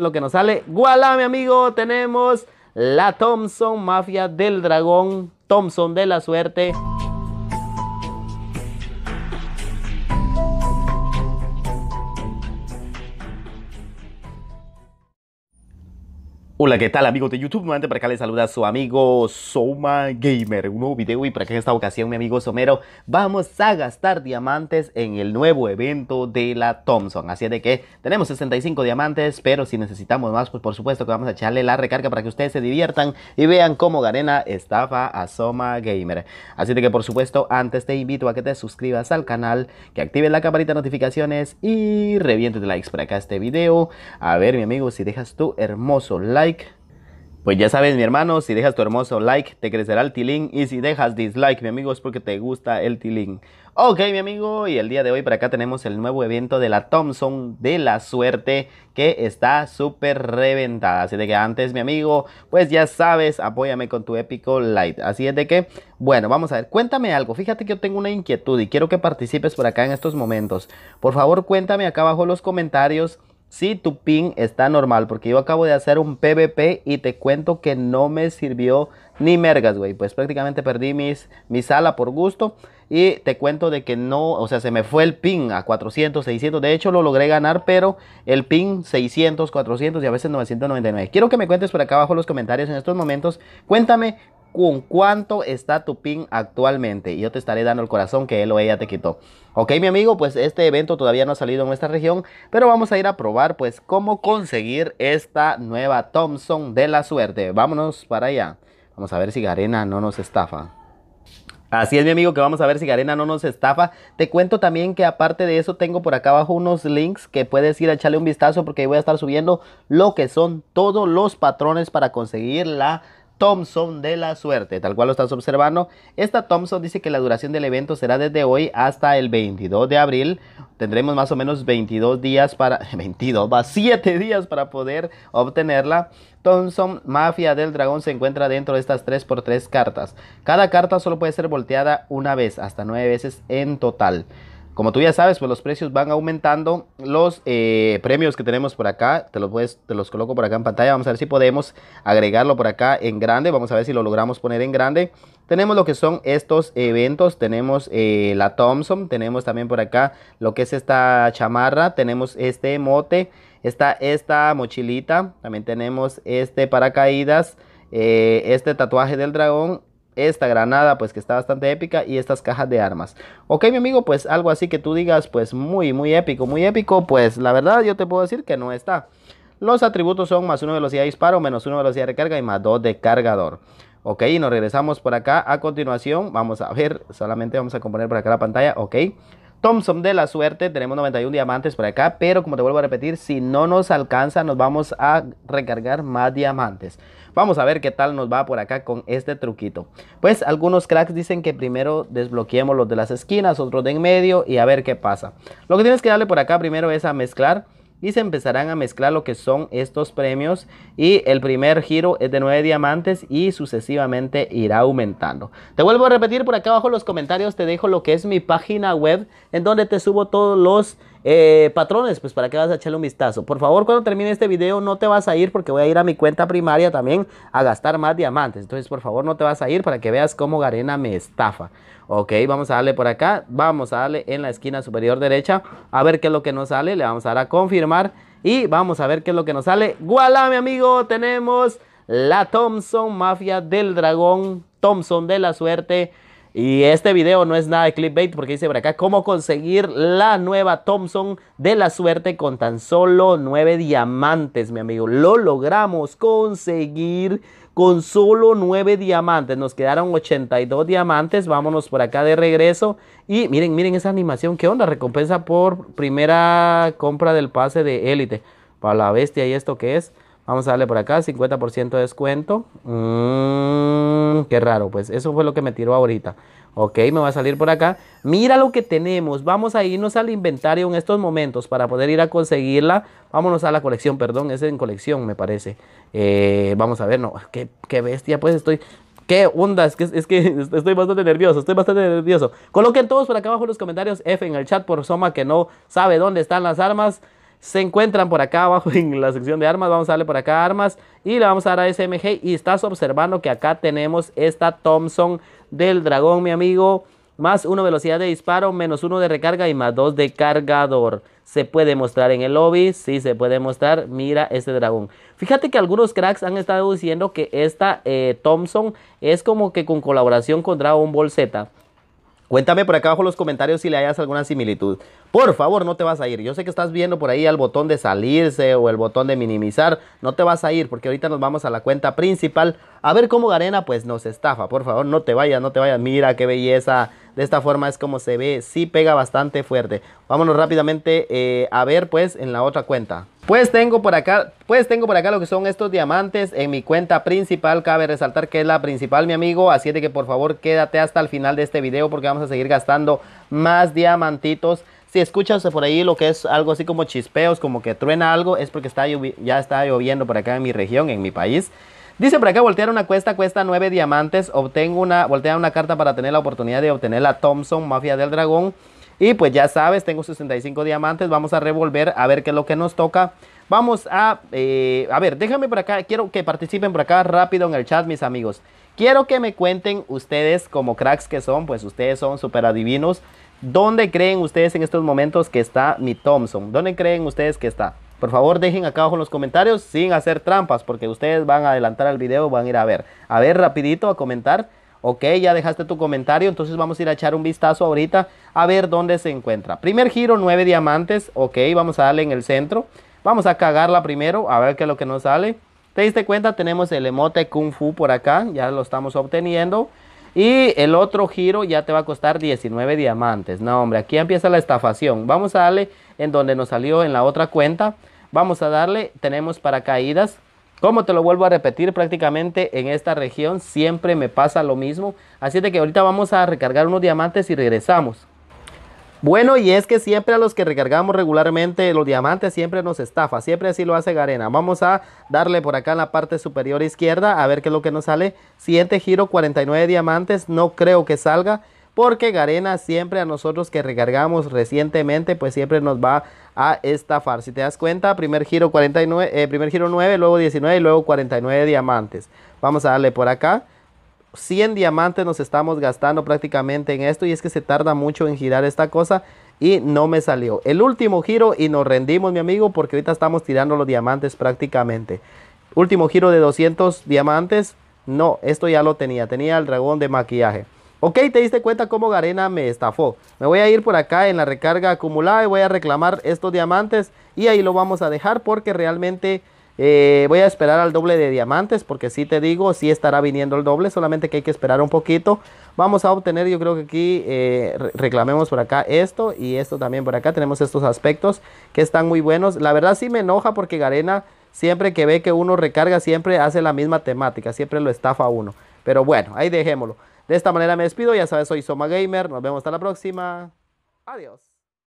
lo que nos sale? ¡Guala, mi amigo, tenemos la Thompson Mafia del Dragón, Thompson de la Suerte. Hola, ¿qué tal amigos de YouTube? Nuevamente para acá les saluda su amigo Soma Gamer. Un nuevo video y para que en esta ocasión mi amigo Somero vamos a gastar diamantes en el nuevo evento de la Thompson. Así es de que tenemos 65 diamantes, pero si necesitamos más, pues por supuesto que vamos a echarle la recarga para que ustedes se diviertan y vean cómo Garena estafa a Soma Gamer. Así de que por supuesto antes te invito a que te suscribas al canal, que actives la campanita de notificaciones y revientes de likes para acá este video. A ver mi amigo, si dejas tu hermoso like pues ya sabes, mi hermano, si dejas tu hermoso like, te crecerá el tiling Y si dejas dislike, mi amigo, es porque te gusta el tiling. Ok, mi amigo, y el día de hoy para acá tenemos el nuevo evento de la Thompson de la suerte que está súper reventada. Así de que antes, mi amigo, pues ya sabes, apóyame con tu épico like Así es de que, bueno, vamos a ver, cuéntame algo. Fíjate que yo tengo una inquietud y quiero que participes por acá en estos momentos. Por favor, cuéntame acá abajo en los comentarios si tu ping está normal, porque yo acabo de hacer un PvP y te cuento que no me sirvió ni mergas, güey, pues prácticamente perdí mis, mi sala por gusto y te cuento de que no, o sea, se me fue el pin a 400, 600, de hecho lo logré ganar, pero el pin 600, 400 y a veces 999. Quiero que me cuentes por acá abajo en los comentarios en estos momentos, cuéntame con cuánto está tu pin actualmente. Y yo te estaré dando el corazón que él o ella te quitó. Ok, mi amigo, pues este evento todavía no ha salido en nuestra región, pero vamos a ir a probar pues cómo conseguir esta nueva Thompson de la suerte. Vámonos para allá. Vamos a ver si Garena no nos estafa. Así es, mi amigo, que vamos a ver si Garena no nos estafa. Te cuento también que aparte de eso tengo por acá abajo unos links que puedes ir a echarle un vistazo porque voy a estar subiendo lo que son todos los patrones para conseguir la Thompson de la suerte, tal cual lo estás observando. Esta Thompson dice que la duración del evento será desde hoy hasta el 22 de abril. Tendremos más o menos 22 días para, 22, va 7 días para poder obtenerla. Thompson, Mafia del Dragón, se encuentra dentro de estas 3x3 cartas. Cada carta solo puede ser volteada una vez, hasta 9 veces en total. Como tú ya sabes, pues los precios van aumentando. Los eh, premios que tenemos por acá, te los, puedes, te los coloco por acá en pantalla. Vamos a ver si podemos agregarlo por acá en grande. Vamos a ver si lo logramos poner en grande. Tenemos lo que son estos eventos. Tenemos eh, la Thompson. Tenemos también por acá lo que es esta chamarra. Tenemos este mote. Está esta mochilita. También tenemos este paracaídas. Eh, este tatuaje del dragón esta granada pues que está bastante épica y estas cajas de armas. Ok mi amigo, pues algo así que tú digas pues muy muy épico, muy épico, pues la verdad yo te puedo decir que no está. Los atributos son más 1 velocidad de disparo, menos 1 velocidad de recarga y más 2 de cargador. Ok, nos regresamos por acá a continuación. Vamos a ver, solamente vamos a componer por acá la pantalla, ok son de la suerte, tenemos 91 diamantes por acá, pero como te vuelvo a repetir, si no nos alcanza, nos vamos a recargar más diamantes. Vamos a ver qué tal nos va por acá con este truquito. Pues algunos cracks dicen que primero desbloqueemos los de las esquinas, otros de en medio y a ver qué pasa. Lo que tienes que darle por acá primero es a mezclar y se empezarán a mezclar lo que son estos premios y el primer giro es de 9 diamantes y sucesivamente irá aumentando. Te vuelvo a repetir por acá abajo en los comentarios te dejo lo que es mi página web en donde te subo todos los eh, patrones, pues para qué vas a echarle un vistazo. Por favor, cuando termine este video no te vas a ir porque voy a ir a mi cuenta primaria también a gastar más diamantes. Entonces, por favor, no te vas a ir para que veas cómo Garena me estafa. Ok, vamos a darle por acá. Vamos a darle en la esquina superior derecha a ver qué es lo que nos sale. Le vamos a dar a confirmar y vamos a ver qué es lo que nos sale. ¡Guala, mi amigo! Tenemos la Thompson Mafia del Dragón. Thompson de la Suerte. Y este video no es nada de clickbait porque dice por acá cómo conseguir la nueva Thompson de la suerte con tan solo 9 diamantes, mi amigo. Lo logramos conseguir con solo 9 diamantes. Nos quedaron 82 diamantes. Vámonos por acá de regreso. Y miren, miren esa animación. ¿Qué onda? Recompensa por primera compra del pase de élite. Para la bestia y esto que es. Vamos a darle por acá, 50% de descuento. Mmm, qué raro, pues eso fue lo que me tiró ahorita. Ok, me va a salir por acá. Mira lo que tenemos. Vamos a irnos al inventario en estos momentos para poder ir a conseguirla. Vámonos a la colección, perdón, es en colección me parece. Eh, vamos a ver, no, qué, qué bestia, pues estoy... ¿Qué onda? Es que, es que estoy bastante nervioso, estoy bastante nervioso. Coloquen todos por acá abajo en los comentarios F en el chat por Soma que no sabe dónde están las armas se encuentran por acá abajo en la sección de armas. Vamos a darle por acá armas y le vamos a dar a SMG. Y estás observando que acá tenemos esta Thompson del dragón, mi amigo. Más 1 velocidad de disparo, menos 1 de recarga y más 2 de cargador. ¿Se puede mostrar en el lobby? Sí, se puede mostrar. Mira este dragón. Fíjate que algunos cracks han estado diciendo que esta eh, Thompson es como que con colaboración con Dragon Ball Z. Cuéntame por acá abajo en los comentarios si le hayas alguna similitud. Por favor, no te vas a ir. Yo sé que estás viendo por ahí el botón de salirse o el botón de minimizar. No te vas a ir porque ahorita nos vamos a la cuenta principal a ver cómo Garena pues nos estafa. Por favor, no te vayas, no te vayas. Mira qué belleza. De esta forma es como se ve. Sí pega bastante fuerte. Vámonos rápidamente eh, a ver pues en la otra cuenta. Pues tengo por acá, pues tengo por acá lo que son estos diamantes en mi cuenta principal. Cabe resaltar que es la principal, mi amigo. Así de que por favor quédate hasta el final de este video porque vamos a seguir gastando más diamantitos si por ahí lo que es algo así como chispeos, como que truena algo, es porque está ya está lloviendo por acá en mi región, en mi país. Dice por acá, voltear una cuesta cuesta 9 diamantes, obtengo una, voltea una carta para tener la oportunidad de obtener la Thompson Mafia del Dragón. Y pues ya sabes, tengo 65 diamantes, vamos a revolver a ver qué es lo que nos toca. Vamos a, eh, a ver, déjame por acá, quiero que participen por acá rápido en el chat, mis amigos. Quiero que me cuenten ustedes, como cracks que son, pues ustedes son súper adivinos. ¿Dónde creen ustedes en estos momentos que está mi Thompson? ¿Dónde creen ustedes que está? Por favor, dejen acá abajo en los comentarios sin hacer trampas, porque ustedes van a adelantar el video, van a ir a ver. A ver, rapidito, a comentar. Ok, ya dejaste tu comentario, entonces vamos a ir a echar un vistazo ahorita a ver dónde se encuentra. Primer giro, 9 diamantes. Ok, vamos a darle en el centro. Vamos a cagarla primero, a ver qué es lo que nos sale. ¿Te diste cuenta? Tenemos el emote Kung Fu por acá, ya lo estamos obteniendo. Y el otro giro ya te va a costar 19 diamantes. No, hombre, aquí empieza la estafación. Vamos a darle en donde nos salió en la otra cuenta. Vamos a darle, tenemos paracaídas. Como te lo vuelvo a repetir, prácticamente en esta región siempre me pasa lo mismo. Así de que ahorita vamos a recargar unos diamantes y regresamos. Bueno, y es que siempre a los que recargamos regularmente los diamantes siempre nos estafa, siempre así lo hace Garena. Vamos a darle por acá en la parte superior izquierda a ver qué es lo que nos sale. Siguiente giro, 49 diamantes, no creo que salga porque Garena siempre a nosotros que recargamos recientemente, pues siempre nos va a estafar. Si te das cuenta, primer giro, 49, eh, primer giro 9, luego 19 y luego 49 diamantes. Vamos a darle por acá. 100 diamantes nos estamos gastando prácticamente en esto y es que se tarda mucho en girar esta cosa y no me salió. El último giro y nos rendimos mi amigo porque ahorita estamos tirando los diamantes prácticamente. Último giro de 200 diamantes. No, esto ya lo tenía. Tenía el dragón de maquillaje. Ok, te diste cuenta cómo Garena me estafó. Me voy a ir por acá en la recarga acumulada y voy a reclamar estos diamantes. Y ahí lo vamos a dejar porque realmente eh, voy a esperar al doble de diamantes porque si te digo, si estará viniendo el doble, solamente que hay que esperar un poquito. Vamos a obtener, yo creo que aquí eh, reclamemos por acá esto y esto también por acá. Tenemos estos aspectos que están muy buenos. La verdad sí me enoja porque Garena siempre que ve que uno recarga, siempre hace la misma temática, siempre lo estafa uno. Pero bueno, ahí dejémoslo. De esta manera me despido, ya sabes, soy Soma Gamer, nos vemos hasta la próxima. Adiós.